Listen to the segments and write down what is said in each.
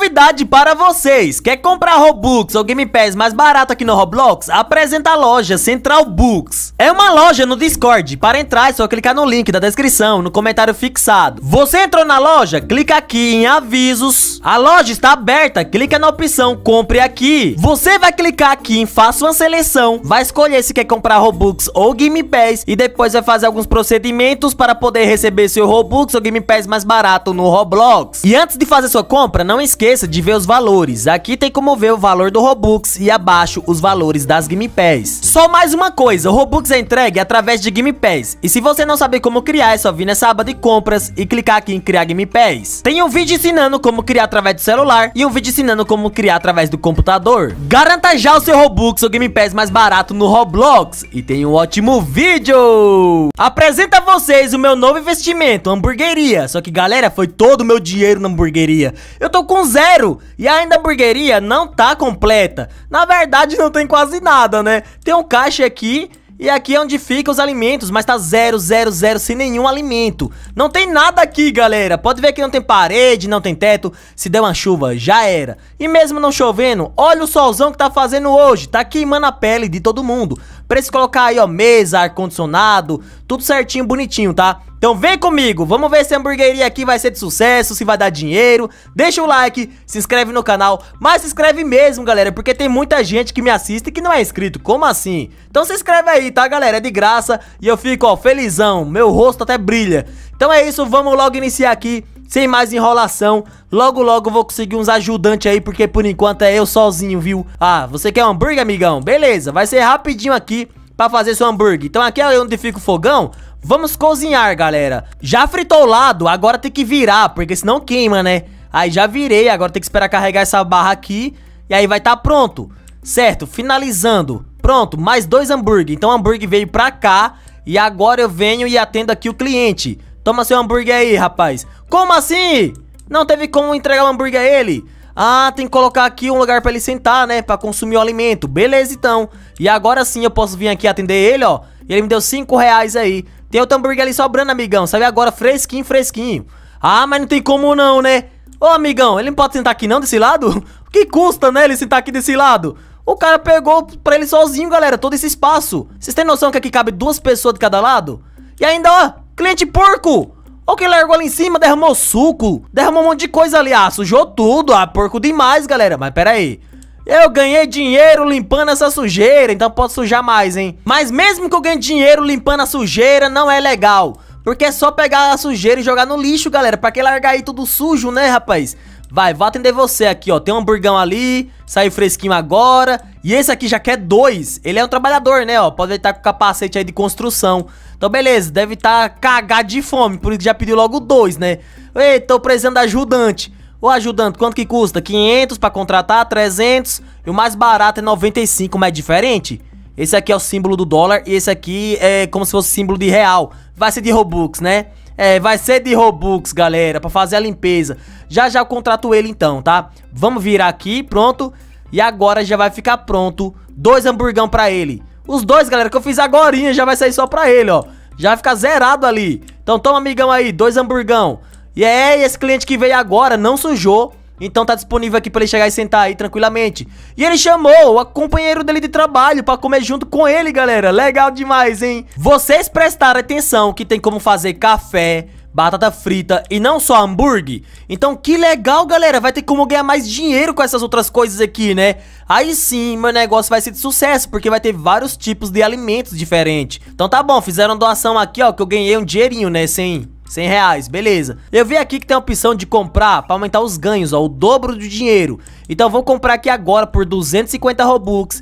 novidade para vocês! Quer comprar Robux ou Game Pass mais barato aqui no Roblox? Apresenta a loja Central Books. É uma loja no Discord. Para entrar é só clicar no link da descrição, no comentário fixado. Você entrou na loja? Clica aqui em avisos. A loja está aberta. Clica na opção compre aqui. Você vai clicar aqui em faça uma seleção. Vai escolher se quer comprar Robux ou Game Pass. E depois vai fazer alguns procedimentos para poder receber seu Robux ou Game Pass mais barato no Roblox. E antes de fazer sua compra, não esqueça esqueça de ver os valores. Aqui tem como ver o valor do Robux e abaixo os valores das Game Pass. Só mais uma coisa, o Robux é entregue através de Game Pass. E se você não saber como criar, é só vir nessa aba de compras e clicar aqui em criar Game Pass. Tem um vídeo ensinando como criar através do celular e um vídeo ensinando como criar através do computador. Garanta já o seu Robux ou Game Pass mais barato no Roblox. E tem um ótimo vídeo! Apresenta a vocês o meu novo investimento, hamburgueria. Só que galera, foi todo o meu dinheiro na hamburgueria. Eu tô com zero zero. E ainda a hamburgueria não tá completa. Na verdade, não tem quase nada, né? Tem um caixa aqui e aqui é onde fica os alimentos, mas tá zero, zero, zero, sem nenhum alimento. Não tem nada aqui, galera. Pode ver que não tem parede, não tem teto. Se der uma chuva, já era. E mesmo não chovendo, olha o solzão que tá fazendo hoje. Tá queimando a pele de todo mundo. Pra se colocar aí, ó, mesa, ar-condicionado, tudo certinho, bonitinho, tá? Então vem comigo, vamos ver se a hamburgueria aqui vai ser de sucesso, se vai dar dinheiro. Deixa o like, se inscreve no canal, mas se inscreve mesmo, galera, porque tem muita gente que me assiste que não é inscrito, como assim? Então se inscreve aí, tá, galera? É de graça e eu fico, ó, felizão, meu rosto até brilha. Então é isso, vamos logo iniciar aqui, sem mais enrolação. Logo, logo vou conseguir uns ajudantes aí, porque por enquanto é eu sozinho, viu? Ah, você quer um hambúrguer, amigão? Beleza, vai ser rapidinho aqui pra fazer seu hambúrguer. Então aqui é onde fica o fogão, Vamos cozinhar, galera. Já fritou o lado, agora tem que virar, porque senão queima, né? Aí já virei, agora tem que esperar carregar essa barra aqui. E aí vai estar tá pronto. Certo, finalizando. Pronto, mais dois hambúrguer. Então o hambúrguer veio pra cá. E agora eu venho e atendo aqui o cliente. Toma seu hambúrguer aí, rapaz. Como assim? Não teve como entregar o hambúrguer a ele? Ah, tem que colocar aqui um lugar pra ele sentar, né? Pra consumir o alimento. Beleza, então. E agora sim eu posso vir aqui atender ele, ó. E ele me deu cinco reais aí. Tem outro hambúrguer ali sobrando, amigão. Sabe agora, fresquinho, fresquinho. Ah, mas não tem como não, né? Ô, amigão, ele não pode sentar aqui não, desse lado? O que custa, né, ele sentar aqui desse lado? O cara pegou pra ele sozinho, galera, todo esse espaço. Vocês têm noção que aqui cabe duas pessoas de cada lado? E ainda, ó, cliente porco! Olha que largou ali em cima, derramou suco, derramou um monte de coisa ali, ah, sujou tudo, ah, porco demais, galera. Mas pera aí, eu ganhei dinheiro limpando essa sujeira, então posso sujar mais, hein? Mas mesmo que eu ganhe dinheiro limpando a sujeira, não é legal. Porque é só pegar a sujeira e jogar no lixo, galera. Pra que largar aí tudo sujo, né, rapaz? Vai, vou atender você aqui, ó. Tem um hamburgão ali, saiu fresquinho agora. E esse aqui já quer dois. Ele é um trabalhador, né, ó. Pode estar com capacete aí de construção. Então, beleza, deve estar tá cagado de fome, por isso já pediu logo dois, né? Ei, tô precisando de ajudante. Ô ajudante, quanto que custa? 500 para contratar, 300 e o mais barato é 95, mas é diferente. Esse aqui é o símbolo do dólar e esse aqui é como se fosse símbolo de real. Vai ser de Robux, né? É, vai ser de Robux, galera, para fazer a limpeza. Já já eu contrato ele então, tá? Vamos virar aqui, pronto. E agora já vai ficar pronto dois hamburgão para ele. Os dois, galera, que eu fiz agorinha já vai sair só pra ele, ó. Já vai ficar zerado ali. Então toma, amigão aí, dois hamburgão. E é esse cliente que veio agora, não sujou. Então tá disponível aqui pra ele chegar e sentar aí tranquilamente. E ele chamou o companheiro dele de trabalho pra comer junto com ele, galera. Legal demais, hein? Vocês prestaram atenção que tem como fazer café, batata frita e não só hambúrguer. Então que legal, galera, vai ter como ganhar mais dinheiro com essas outras coisas aqui, né? Aí sim, meu negócio vai ser de sucesso, porque vai ter vários tipos de alimentos diferentes. Então tá bom, fizeram doação aqui, ó, que eu ganhei um dinheirinho, né, hein. 100 reais, beleza. Eu vi aqui que tem a opção de comprar para aumentar os ganhos, ó, o dobro do dinheiro. Então vou comprar aqui agora por 250 Robux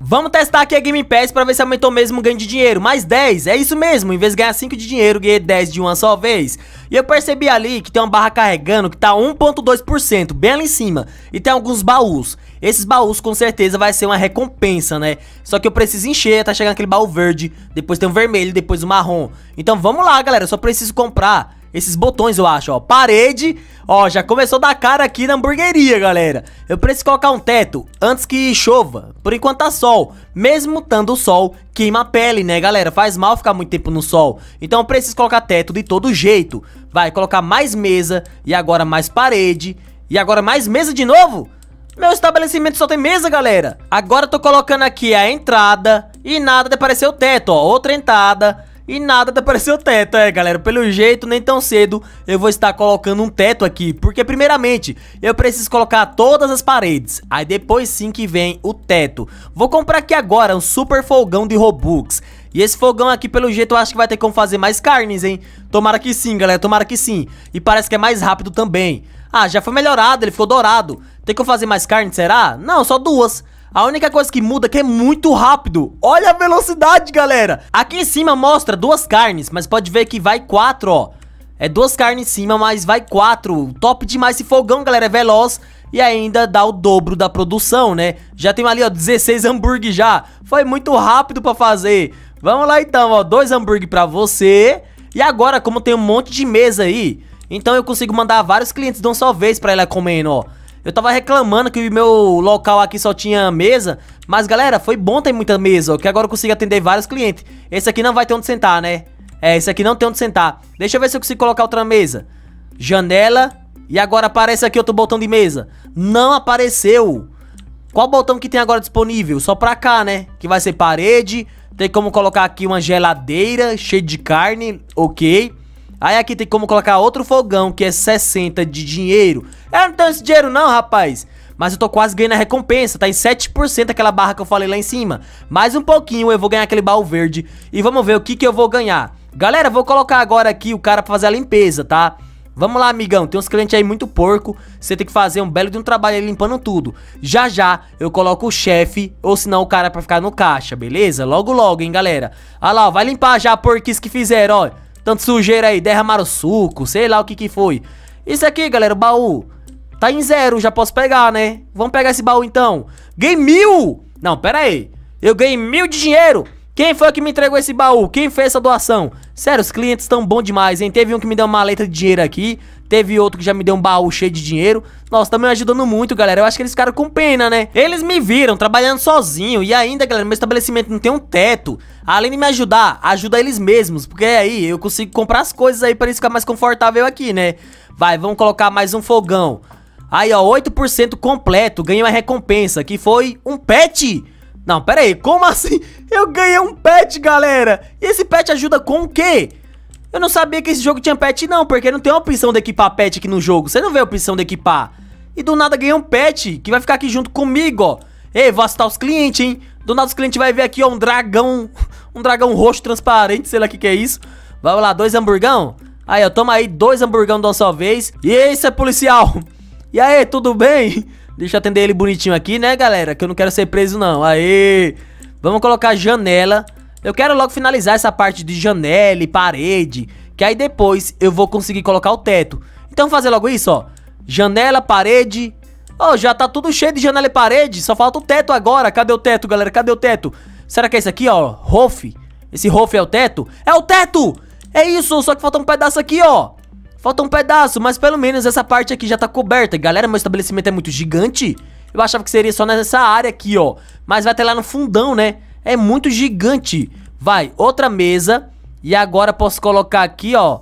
Vamos testar aqui a Game Pass pra ver se aumentou mesmo o ganho de dinheiro Mais 10, é isso mesmo, em vez de ganhar 5 de dinheiro, ganhei 10 de uma só vez E eu percebi ali que tem uma barra carregando que tá 1.2%, bem ali em cima E tem alguns baús Esses baús com certeza vai ser uma recompensa, né Só que eu preciso encher, tá chegando aquele baú verde Depois tem o vermelho, depois o marrom Então vamos lá galera, eu só preciso comprar esses botões, eu acho, ó. Parede, ó, já começou a dar cara aqui na hamburgueria, galera. Eu preciso colocar um teto antes que chova. Por enquanto tá sol. Mesmo tanto o sol, queima a pele, né, galera? Faz mal ficar muito tempo no sol. Então eu preciso colocar teto de todo jeito. Vai, colocar mais mesa e agora mais parede. E agora mais mesa de novo? Meu estabelecimento só tem mesa, galera. Agora eu tô colocando aqui a entrada e nada de aparecer o teto, ó. Outra entrada e nada de tá aparecer o teto, é galera, pelo jeito nem tão cedo eu vou estar colocando um teto aqui Porque primeiramente eu preciso colocar todas as paredes, aí depois sim que vem o teto Vou comprar aqui agora um super fogão de Robux e esse fogão aqui, pelo jeito, eu acho que vai ter como fazer mais carnes, hein? Tomara que sim, galera, tomara que sim. E parece que é mais rápido também. Ah, já foi melhorado, ele ficou dourado. Tem como fazer mais carne, será? Não, só duas. A única coisa que muda é que é muito rápido. Olha a velocidade, galera. Aqui em cima mostra duas carnes, mas pode ver que vai quatro, ó. É duas carnes em cima, mas vai quatro. Top demais esse fogão, galera. É veloz e ainda dá o dobro da produção, né? Já tem ali, ó, 16 hambúrguer já. Foi muito rápido pra fazer. Vamos lá então, ó, dois hambúrguer pra você. E agora, como tem um monte de mesa aí, então eu consigo mandar vários clientes de uma só vez pra ela comendo, ó. Eu tava reclamando que o meu local aqui só tinha mesa, mas galera, foi bom ter muita mesa, ó, que agora eu consigo atender vários clientes. Esse aqui não vai ter onde sentar, né? É, esse aqui não tem onde sentar. Deixa eu ver se eu consigo colocar outra mesa. Janela. E agora aparece aqui outro botão de mesa. Não apareceu. Qual botão que tem agora disponível? Só pra cá, né? Que vai ser parede. Tem como colocar aqui uma geladeira cheia de carne. Ok. Aí aqui tem como colocar outro fogão, que é 60 de dinheiro. Eu é, não tenho esse dinheiro não, rapaz. Mas eu tô quase ganhando a recompensa, tá em 7% aquela barra que eu falei lá em cima. Mais um pouquinho eu vou ganhar aquele baú verde. E vamos ver o que que eu vou ganhar. Galera, vou colocar agora aqui o cara pra fazer a limpeza, tá? Vamos lá, amigão, tem uns clientes aí muito porco Você tem que fazer um belo de um trabalho aí limpando tudo Já já eu coloco o chefe Ou senão o cara pra ficar no caixa, beleza? Logo logo, hein, galera Olha lá, ó, vai limpar já porquês que fizeram, ó tanto sujeira aí, derramaram suco, sei lá o que que foi. Isso aqui, galera, o baú tá em zero, já posso pegar, né? Vamos pegar esse baú então. Ganhei mil! Não, pera aí. Eu ganhei mil de dinheiro. Quem foi que me entregou esse baú? Quem fez essa doação? Sério, os clientes estão bons demais, hein? Teve um que me deu uma maleta de dinheiro aqui. Teve outro que já me deu um baú cheio de dinheiro. Nossa, tá me ajudando muito, galera. Eu acho que eles ficaram com pena, né? Eles me viram trabalhando sozinho. E ainda, galera, meu estabelecimento não tem um teto. Além de me ajudar, ajuda eles mesmos. Porque é aí eu consigo comprar as coisas aí pra eles ficar mais confortável aqui, né? Vai, vamos colocar mais um fogão. Aí, ó, 8% completo. Ganhei uma recompensa, que foi um pet. Não, pera aí, como assim? Eu ganhei um pet, galera. E esse pet ajuda com o quê? Eu não sabia que esse jogo tinha pet não, porque não tem uma opção de equipar pet aqui no jogo. Você não vê a opção de equipar. E do nada ganhei um pet, que vai ficar aqui junto comigo, ó. Ei, vou assustar os clientes, hein. Do nada os clientes vai ver aqui, ó, um dragão. Um dragão roxo transparente, sei lá o que que é isso. Vamos lá, dois hamburgão. Aí, ó, toma aí dois hamburgão de uma só vez. E esse é policial. E aí, tudo bem? Deixa eu atender ele bonitinho aqui, né, galera? Que eu não quero ser preso, não. Aí, vamos colocar janela. Eu quero logo finalizar essa parte de janela e parede, que aí depois eu vou conseguir colocar o teto. Então fazer logo isso, ó. Janela, parede... Ó, oh, já tá tudo cheio de janela e parede, só falta o teto agora. Cadê o teto, galera? Cadê o teto? Será que é isso aqui, ó? Roof? Esse roof é o teto? É o teto! É isso, só que falta um pedaço aqui, ó. Falta um pedaço, mas pelo menos essa parte aqui já tá coberta. Galera, meu estabelecimento é muito gigante. Eu achava que seria só nessa área aqui, ó. Mas vai ter lá no fundão, né? é muito gigante. Vai, outra mesa. E agora posso colocar aqui, ó,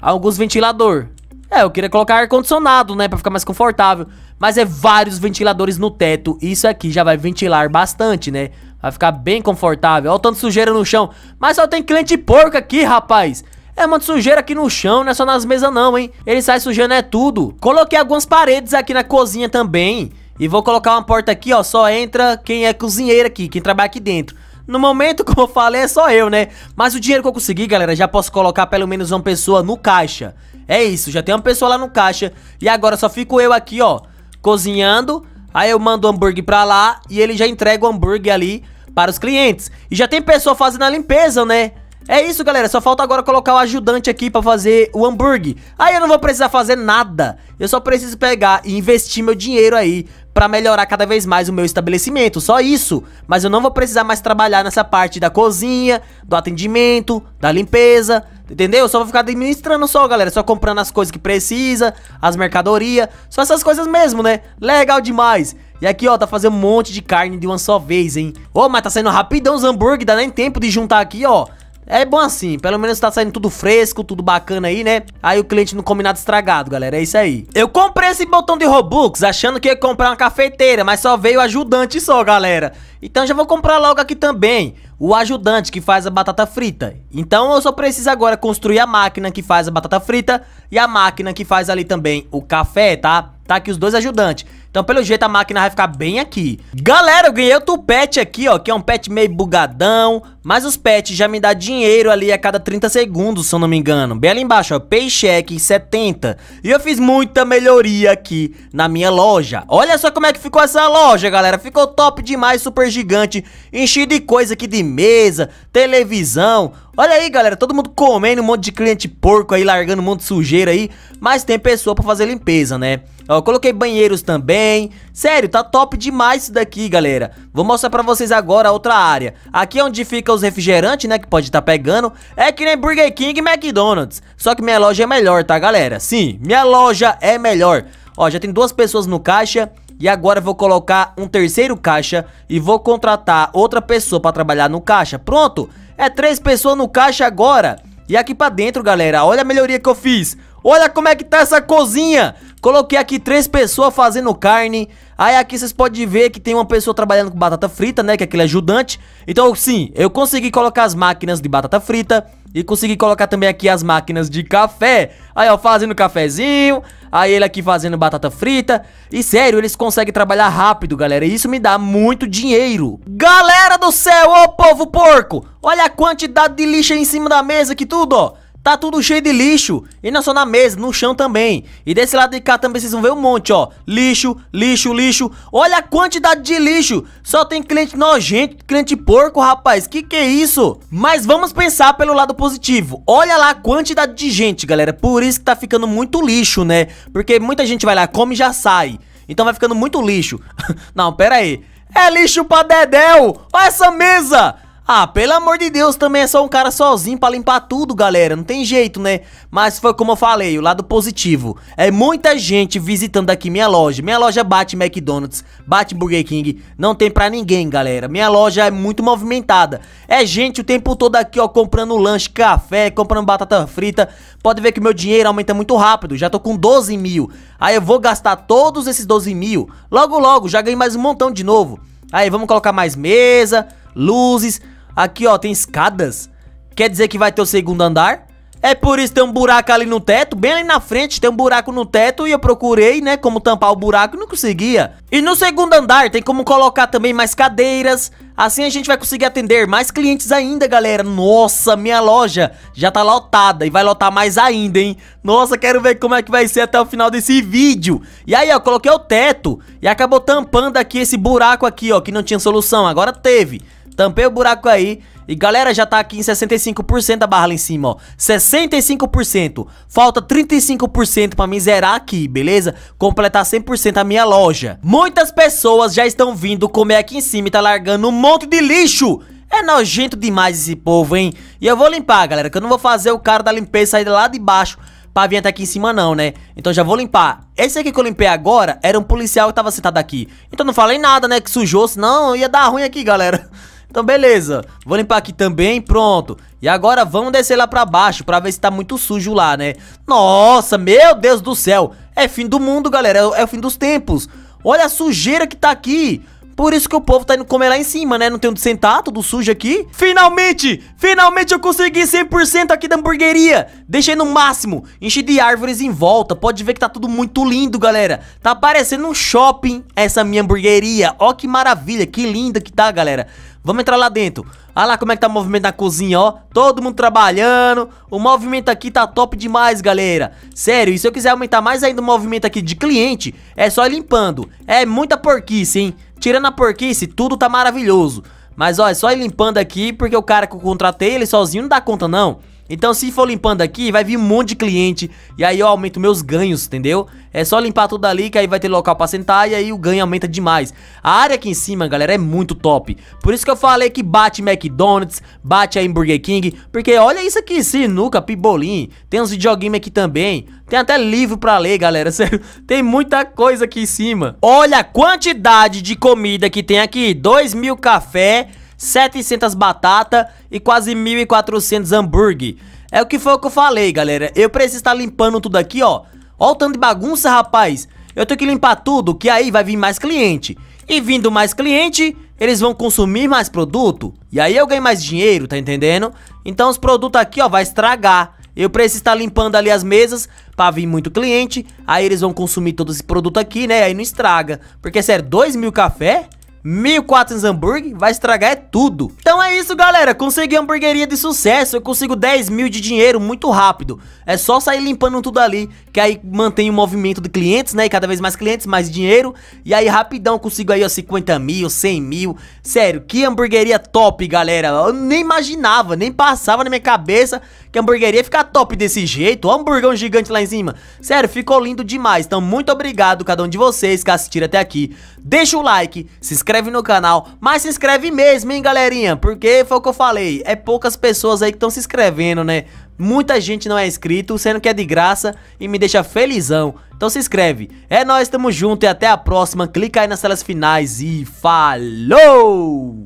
alguns ventilador. É, eu queria colocar ar-condicionado, né, pra ficar mais confortável. Mas é vários ventiladores no teto. Isso aqui já vai ventilar bastante, né? Vai ficar bem confortável. Olha o tanto de sujeira no chão. Mas só tem cliente porco aqui, rapaz. É, mano, sujeira aqui no chão, não é só nas mesas não, hein? Ele sai sujando é tudo. Coloquei algumas paredes aqui na cozinha também. E vou colocar uma porta aqui, ó, só entra quem é cozinheiro aqui, quem trabalha aqui dentro. No momento, como eu falei, é só eu, né? Mas o dinheiro que eu consegui, galera, já posso colocar pelo menos uma pessoa no caixa. É isso, já tem uma pessoa lá no caixa. E agora só fico eu aqui, ó, cozinhando. Aí eu mando o hambúrguer pra lá e ele já entrega o hambúrguer ali para os clientes. E já tem pessoa fazendo a limpeza, né? É isso, galera. Só falta agora colocar o ajudante aqui pra fazer o hambúrguer. Aí eu não vou precisar fazer nada. Eu só preciso pegar e investir meu dinheiro aí para melhorar cada vez mais o meu estabelecimento, só isso. Mas eu não vou precisar mais trabalhar nessa parte da cozinha, do atendimento, da limpeza, entendeu? Eu só vou ficar administrando só, galera, só comprando as coisas que precisa, as mercadorias, só essas coisas mesmo, né? Legal demais. E aqui, ó, tá fazendo um monte de carne de uma só vez, hein? Ô, oh, mas tá saindo rapidão os hambúrguer, dá nem tempo de juntar aqui, ó. É bom assim, pelo menos tá saindo tudo fresco, tudo bacana aí, né? Aí o cliente não combinado estragado, galera, é isso aí. Eu comprei esse botão de Robux achando que ia comprar uma cafeteira, mas só veio ajudante só, galera. Então já vou comprar logo aqui também o ajudante que faz a batata frita. Então eu só preciso agora construir a máquina que faz a batata frita e a máquina que faz ali também o café, tá? Tá aqui os dois ajudantes. Então, pelo jeito, a máquina vai ficar bem aqui. Galera, eu ganhei outro pet aqui, ó, que é um pet meio bugadão, mas os pets já me dá dinheiro ali a cada 30 segundos, se eu não me engano. Bem ali embaixo, ó, Paycheck 70. E eu fiz muita melhoria aqui na minha loja. Olha só como é que ficou essa loja, galera. Ficou top demais, super gigante, enchi de coisa aqui de mesa, televisão... Olha aí, galera, todo mundo comendo um monte de cliente porco aí, largando um monte de sujeira aí, mas tem pessoa pra fazer limpeza, né? Ó, coloquei banheiros também. Sério, tá top demais isso daqui, galera. Vou mostrar pra vocês agora a outra área. Aqui é onde fica os refrigerantes, né, que pode estar tá pegando. É que nem Burger King e McDonald's. Só que minha loja é melhor, tá, galera? Sim, minha loja é melhor. Ó, já tem duas pessoas no caixa. E agora vou colocar um terceiro caixa e vou contratar outra pessoa para trabalhar no caixa. Pronto! É três pessoas no caixa agora. E aqui pra dentro, galera, olha a melhoria que eu fiz. Olha como é que tá essa cozinha. Coloquei aqui três pessoas fazendo carne. Aí aqui vocês podem ver que tem uma pessoa trabalhando com batata frita, né? Que é aquele ajudante. Então, sim, eu consegui colocar as máquinas de batata frita. E consegui colocar também aqui as máquinas de café. Aí, ó, fazendo cafezinho. Aí ele aqui fazendo batata frita. E sério, eles conseguem trabalhar rápido, galera. E isso me dá muito dinheiro. Galera do céu, ô povo porco! Olha a quantidade de lixo aí em cima da mesa aqui tudo, ó. Tá tudo cheio de lixo, e não só na mesa, no chão também E desse lado de cá também vocês vão ver um monte, ó Lixo, lixo, lixo Olha a quantidade de lixo Só tem cliente nojento, cliente porco, rapaz Que que é isso? Mas vamos pensar pelo lado positivo Olha lá a quantidade de gente, galera Por isso que tá ficando muito lixo, né? Porque muita gente vai lá, come e já sai Então vai ficando muito lixo Não, pera aí É lixo pra dedéu Olha essa mesa ah, pelo amor de Deus, também é só um cara sozinho pra limpar tudo, galera. Não tem jeito, né? Mas foi como eu falei, o lado positivo. É muita gente visitando aqui minha loja. Minha loja bate McDonald's, bate Burger King. Não tem pra ninguém, galera. Minha loja é muito movimentada. É gente o tempo todo aqui, ó, comprando lanche, café, comprando batata frita. Pode ver que meu dinheiro aumenta muito rápido. Já tô com 12 mil. Aí eu vou gastar todos esses 12 mil. Logo, logo, já ganhei mais um montão de novo. Aí, vamos colocar mais mesa luzes. Aqui, ó, tem escadas. Quer dizer que vai ter o segundo andar? É por isso que tem um buraco ali no teto, bem ali na frente, tem um buraco no teto e eu procurei, né, como tampar o buraco e não conseguia. E no segundo andar tem como colocar também mais cadeiras, assim a gente vai conseguir atender mais clientes ainda, galera. Nossa, minha loja já tá lotada e vai lotar mais ainda, hein. Nossa, quero ver como é que vai ser até o final desse vídeo. E aí, ó, coloquei o teto e acabou tampando aqui esse buraco aqui, ó, que não tinha solução, agora teve. Tampei o buraco aí. E galera, já tá aqui em 65% da barra lá em cima, ó. 65%. Falta 35% pra mim zerar aqui, beleza? Completar 100% a minha loja. Muitas pessoas já estão vindo comer aqui em cima e tá largando um monte de lixo. É nojento demais esse povo, hein? E eu vou limpar, galera, que eu não vou fazer o cara da limpeza sair lá de baixo pra vir até aqui em cima não, né? Então já vou limpar. Esse aqui que eu limpei agora era um policial que tava sentado aqui. Então não falei nada, né, que sujou, senão ia dar ruim aqui, galera. Então beleza, vou limpar aqui também, pronto E agora vamos descer lá pra baixo pra ver se tá muito sujo lá, né Nossa, meu Deus do céu É fim do mundo, galera, é, é o fim dos tempos Olha a sujeira que tá aqui por isso que o povo tá indo comer lá em cima, né? Não tem onde sentar, tudo sujo aqui. Finalmente! Finalmente eu consegui 100% aqui da hamburgueria. Deixei no máximo. Enchi de árvores em volta. Pode ver que tá tudo muito lindo, galera. Tá parecendo um shopping essa minha hamburgueria. Ó que maravilha, que linda que tá, galera. Vamos entrar lá dentro. Olha lá como é que tá o movimento na cozinha, ó. Todo mundo trabalhando. O movimento aqui tá top demais, galera. Sério, e se eu quiser aumentar mais ainda o movimento aqui de cliente, é só limpando. É muita porquice, hein? Tirando a porquice, tudo tá maravilhoso. Mas ó, é só ir limpando aqui, porque o cara que eu contratei, ele sozinho não dá conta não. Então se for limpando aqui, vai vir um monte de cliente E aí eu aumento meus ganhos, entendeu? É só limpar tudo ali que aí vai ter local pra sentar E aí o ganho aumenta demais A área aqui em cima, galera, é muito top Por isso que eu falei que bate McDonald's Bate aí Burger King Porque olha isso aqui, sinuca, pibolim Tem uns videogames aqui também Tem até livro pra ler, galera, sério Tem muita coisa aqui em cima Olha a quantidade de comida que tem aqui 2 mil café 700 batata e quase 1.400 hambúrguer. É o que foi o que eu falei, galera. Eu preciso estar limpando tudo aqui, ó. Ó o tanto de bagunça, rapaz. Eu tenho que limpar tudo, que aí vai vir mais cliente. E vindo mais cliente, eles vão consumir mais produto. E aí eu ganho mais dinheiro, tá entendendo? Então os produtos aqui, ó, vai estragar. Eu preciso estar limpando ali as mesas para vir muito cliente. Aí eles vão consumir todo esse produto aqui, né? Aí não estraga. Porque, sério, 2 mil café? 1.400 hambúrguer, vai estragar é tudo. Então é isso, galera. Consegui hamburgueria de sucesso. Eu consigo 10 mil de dinheiro muito rápido. É só sair limpando tudo ali, que aí mantém o movimento de clientes, né? E cada vez mais clientes, mais dinheiro. E aí rapidão consigo aí, ó, 50 mil, 100 mil. Sério, que hamburgueria top, galera. Eu nem imaginava, nem passava na minha cabeça que a hamburgueria ia ficar top desse jeito. Ó, hamburgão gigante lá em cima. Sério, ficou lindo demais. Então muito obrigado cada um de vocês que assistiram até aqui. Deixa o like, se inscreve inscreve no canal, mas se inscreve mesmo, hein, galerinha? Porque foi o que eu falei, é poucas pessoas aí que estão se inscrevendo, né? Muita gente não é inscrito, sendo que é de graça e me deixa felizão. Então se inscreve. É nóis, tamo junto e até a próxima. Clica aí nas telas finais e falou!